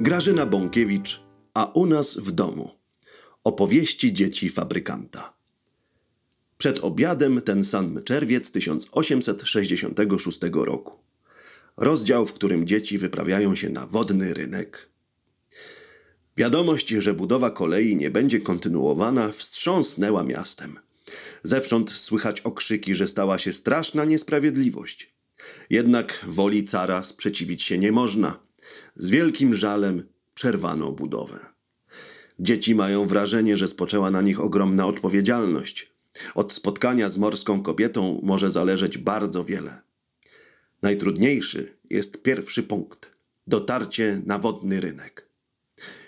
Grażyna Bąkiewicz, a u nas w domu. Opowieści dzieci fabrykanta. Przed obiadem ten sam czerwiec 1866 roku. Rozdział, w którym dzieci wyprawiają się na wodny rynek. Wiadomość, że budowa kolei nie będzie kontynuowana, wstrząsnęła miastem. Zewsząd słychać okrzyki, że stała się straszna niesprawiedliwość. Jednak woli cara sprzeciwić się nie można. Z wielkim żalem przerwano budowę. Dzieci mają wrażenie, że spoczęła na nich ogromna odpowiedzialność. Od spotkania z morską kobietą może zależeć bardzo wiele. Najtrudniejszy jest pierwszy punkt dotarcie na wodny rynek.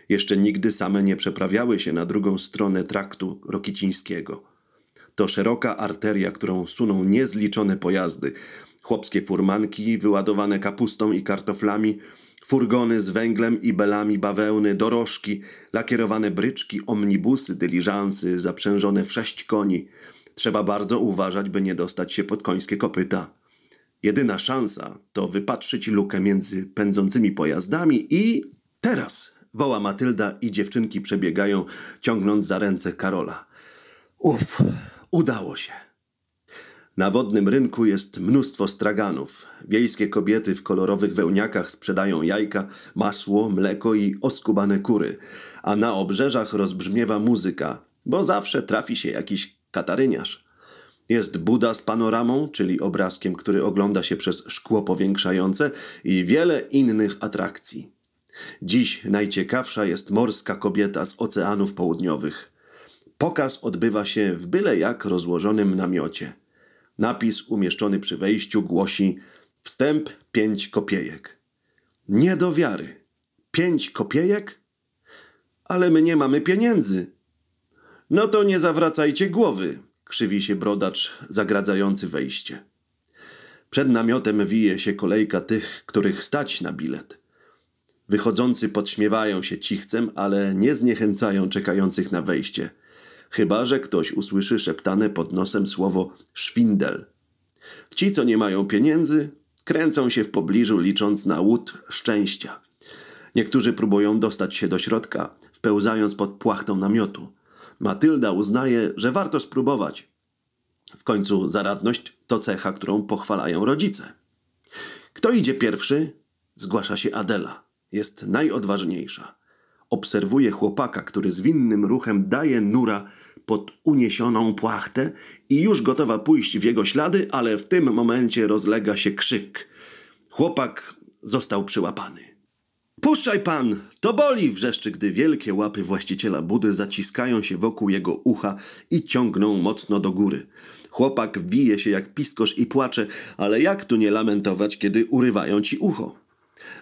Jeszcze nigdy same nie przeprawiały się na drugą stronę traktu Rokicińskiego. To szeroka arteria, którą suną niezliczone pojazdy, chłopskie furmanki wyładowane kapustą i kartoflami, Furgony z węglem i belami bawełny, dorożki, lakierowane bryczki, omnibusy, dyliżansy zaprzężone w sześć koni. Trzeba bardzo uważać, by nie dostać się pod końskie kopyta. Jedyna szansa to wypatrzyć lukę między pędzącymi pojazdami i teraz woła Matylda i dziewczynki przebiegają, ciągnąc za ręce Karola. Uf, udało się. Na wodnym rynku jest mnóstwo straganów. Wiejskie kobiety w kolorowych wełniakach sprzedają jajka, masło, mleko i oskubane kury. A na obrzeżach rozbrzmiewa muzyka, bo zawsze trafi się jakiś kataryniarz. Jest Buda z panoramą, czyli obrazkiem, który ogląda się przez szkło powiększające i wiele innych atrakcji. Dziś najciekawsza jest morska kobieta z oceanów południowych. Pokaz odbywa się w byle jak rozłożonym namiocie. Napis umieszczony przy wejściu głosi Wstęp pięć kopiejek. Nie do wiary. Pięć kopiejek? Ale my nie mamy pieniędzy. No to nie zawracajcie głowy, krzywi się brodacz zagradzający wejście. Przed namiotem wije się kolejka tych, których stać na bilet. Wychodzący podśmiewają się cichcem, ale nie zniechęcają czekających na wejście – chyba że ktoś usłyszy szeptane pod nosem słowo szwindel. Ci, co nie mają pieniędzy, kręcą się w pobliżu, licząc na łód szczęścia. Niektórzy próbują dostać się do środka, wpełzając pod płachtą namiotu. Matylda uznaje, że warto spróbować. W końcu zaradność to cecha, którą pochwalają rodzice. Kto idzie pierwszy? Zgłasza się Adela. Jest najodważniejsza obserwuje chłopaka, który zwinnym ruchem daje nura pod uniesioną płachtę i już gotowa pójść w jego ślady, ale w tym momencie rozlega się krzyk. Chłopak został przyłapany. Puszczaj pan! To boli! wrzeszczy, gdy wielkie łapy właściciela budy zaciskają się wokół jego ucha i ciągną mocno do góry. Chłopak wije się jak piskosz i płacze, ale jak tu nie lamentować, kiedy urywają ci ucho?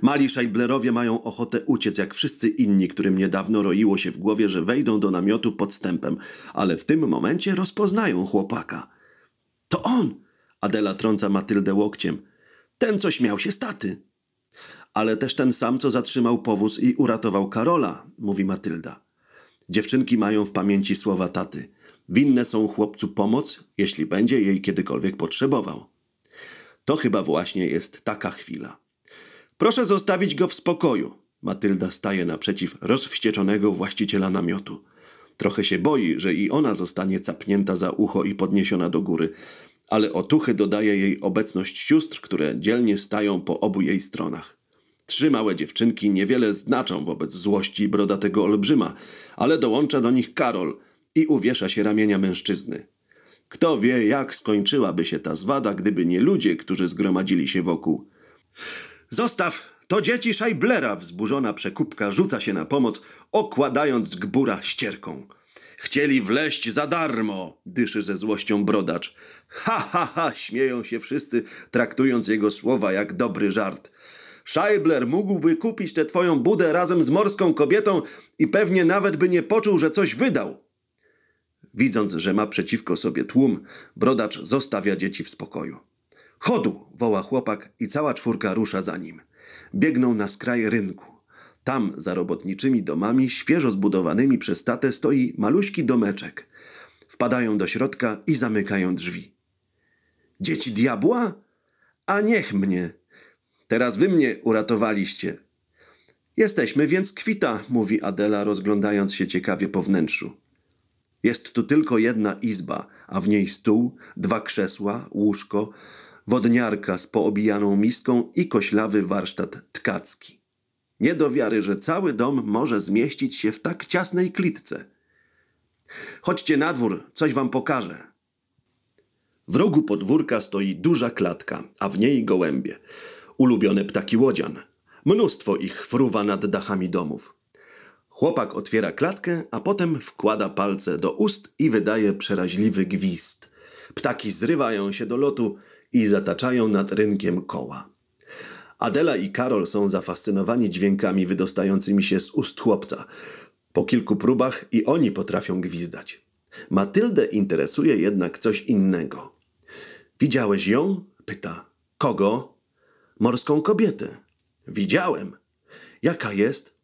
Mali szajblerowie mają ochotę uciec, jak wszyscy inni, którym niedawno roiło się w głowie, że wejdą do namiotu podstępem, ale w tym momencie rozpoznają chłopaka. To on! Adela trąca Matyldę łokciem. Ten, co śmiał się staty. Ale też ten sam, co zatrzymał powóz i uratował Karola, mówi Matylda. Dziewczynki mają w pamięci słowa taty. Winne są chłopcu pomoc, jeśli będzie jej kiedykolwiek potrzebował. To chyba właśnie jest taka chwila. Proszę zostawić go w spokoju. Matylda staje naprzeciw rozwścieczonego właściciela namiotu. Trochę się boi, że i ona zostanie capnięta za ucho i podniesiona do góry, ale otuchy dodaje jej obecność sióstr, które dzielnie stają po obu jej stronach. Trzy małe dziewczynki niewiele znaczą wobec złości brodatego olbrzyma, ale dołącza do nich Karol i uwiesza się ramienia mężczyzny. Kto wie, jak skończyłaby się ta zwada, gdyby nie ludzie, którzy zgromadzili się wokół. Zostaw! To dzieci Szajblera! Wzburzona przekupka rzuca się na pomoc, okładając gbura ścierką. Chcieli wleść za darmo! dyszy ze złością brodacz. Ha, ha, ha! śmieją się wszyscy, traktując jego słowa jak dobry żart. Scheibler mógłby kupić tę twoją budę razem z morską kobietą i pewnie nawet by nie poczuł, że coś wydał. Widząc, że ma przeciwko sobie tłum, brodacz zostawia dzieci w spokoju. Chodu! woła chłopak i cała czwórka rusza za nim. Biegną na skraj rynku. Tam, za robotniczymi domami, świeżo zbudowanymi przez tatę, stoi maluśki domeczek. Wpadają do środka i zamykają drzwi. Dzieci diabła? A niech mnie! Teraz wy mnie uratowaliście. Jesteśmy więc kwita, mówi Adela, rozglądając się ciekawie po wnętrzu. Jest tu tylko jedna izba, a w niej stół, dwa krzesła, łóżko, wodniarka z poobijaną miską i koślawy warsztat tkacki. Nie do wiary, że cały dom może zmieścić się w tak ciasnej klitce. Chodźcie na dwór, coś wam pokażę. W rogu podwórka stoi duża klatka, a w niej gołębie. Ulubione ptaki łodzian. Mnóstwo ich fruwa nad dachami domów. Chłopak otwiera klatkę, a potem wkłada palce do ust i wydaje przeraźliwy gwizd. Ptaki zrywają się do lotu i zataczają nad rynkiem koła. Adela i Karol są zafascynowani dźwiękami wydostającymi się z ust chłopca. Po kilku próbach i oni potrafią gwizdać. Matyldę interesuje jednak coś innego. Widziałeś ją? pyta. Kogo? Morską kobietę. Widziałem. Jaka jest?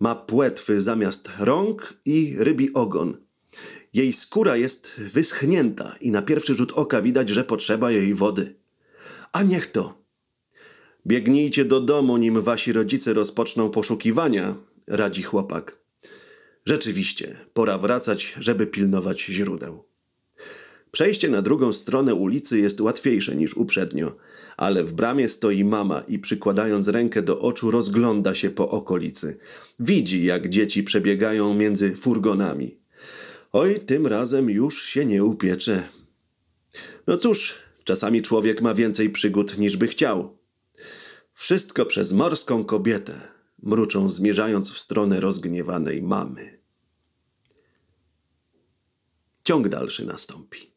Ma płetwy zamiast rąk i rybi ogon. Jej skóra jest wyschnięta i na pierwszy rzut oka widać, że potrzeba jej wody. A niech to! Biegnijcie do domu, nim wasi rodzice rozpoczną poszukiwania, radzi chłopak. Rzeczywiście, pora wracać, żeby pilnować źródeł. Przejście na drugą stronę ulicy jest łatwiejsze niż uprzednio, ale w bramie stoi mama i przykładając rękę do oczu rozgląda się po okolicy. Widzi, jak dzieci przebiegają między furgonami. Oj, tym razem już się nie upiecze. No cóż, czasami człowiek ma więcej przygód niż by chciał. Wszystko przez morską kobietę, mruczą zmierzając w stronę rozgniewanej mamy. Ciąg dalszy nastąpi.